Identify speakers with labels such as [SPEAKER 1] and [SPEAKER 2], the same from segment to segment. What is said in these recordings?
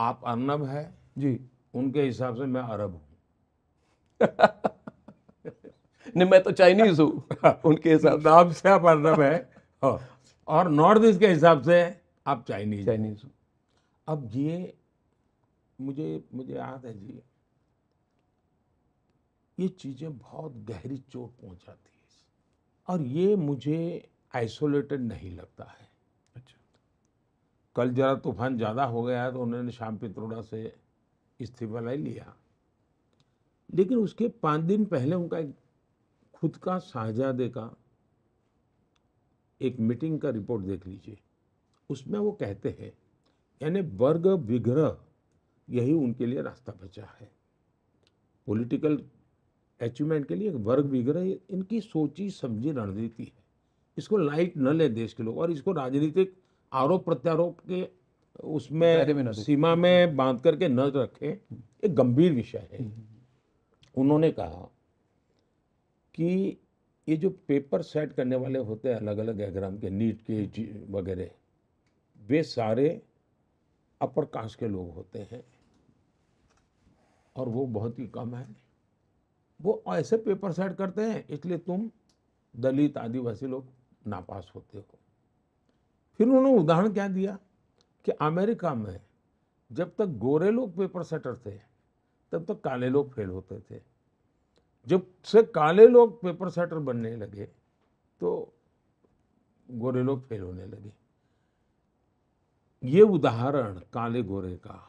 [SPEAKER 1] आप अर्नब है जी उनके हिसाब से मैं अरब हूँ नहीं मैं तो चाइनीज हूँ उनके हिसाब तो आप से आप अरब है हाँ। हाँ। और नॉर्थ ईस्ट के हिसाब से आप चाइनीज चाइनीज हूँ अब ये मुझे मुझे याद है जी ये चीज़ें बहुत गहरी चोट पहुंचाती है और ये मुझे आइसोलेटेड नहीं लगता है कल जरा तूफान ज़्यादा हो गया तो उन्होंने शाम पित्रोड़ा से इस्तीफा ले लिया लेकिन उसके पाँच दिन पहले उनका एक खुद का शाहजादे का एक मीटिंग का रिपोर्ट देख लीजिए उसमें वो कहते हैं यानी वर्ग विग्रह यही उनके लिए रास्ता बचा है पॉलिटिकल अचीवमेंट के लिए वर्ग विग्रह इनकी सोची समझी रणनीति है इसको लाइट न ले देश के लोग और इसको राजनीतिक आरोप प्रत्यारोप के उसमें सीमा में बांध करके न रखे एक गंभीर विषय है उन्होंने कहा कि ये जो पेपर सेट करने वाले होते हैं अलग अलग एग्जाम के नीट के वगैरह वे सारे अपर कास्ट के लोग होते हैं और वो बहुत ही कम है वो ऐसे पेपर सेट करते हैं इसलिए तुम दलित आदिवासी लोग नापास होते हो फिर उन्होंने उदाहरण क्या दिया कि अमेरिका में जब तक गोरे लोग पेपर सेटर थे तब तक काले लोग फेल होते थे जब से काले लोग पेपर सेटर बनने लगे तो गोरे लोग फेल होने लगे ये उदाहरण काले गोरे का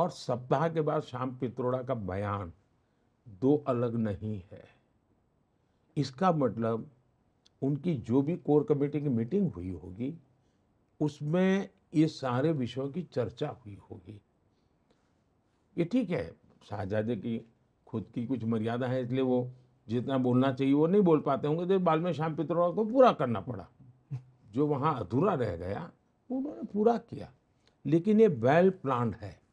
[SPEAKER 1] और सप्ताह के बाद शाम पित्रोड़ा का बयान दो अलग नहीं है इसका मतलब उनकी जो भी कोर कमेटी की मीटिंग हुई होगी उसमें ये सारे विषयों की चर्चा हुई होगी ये ठीक है शाहजादे की खुद की कुछ मर्यादा है इसलिए वो जितना बोलना चाहिए वो नहीं बोल पाते होंगे तो बाल में श्याम पित्रोड़ा को पूरा करना पड़ा जो वहाँ अधूरा रह गया वो उन्होंने पूरा किया लेकिन ये वेल प्लान है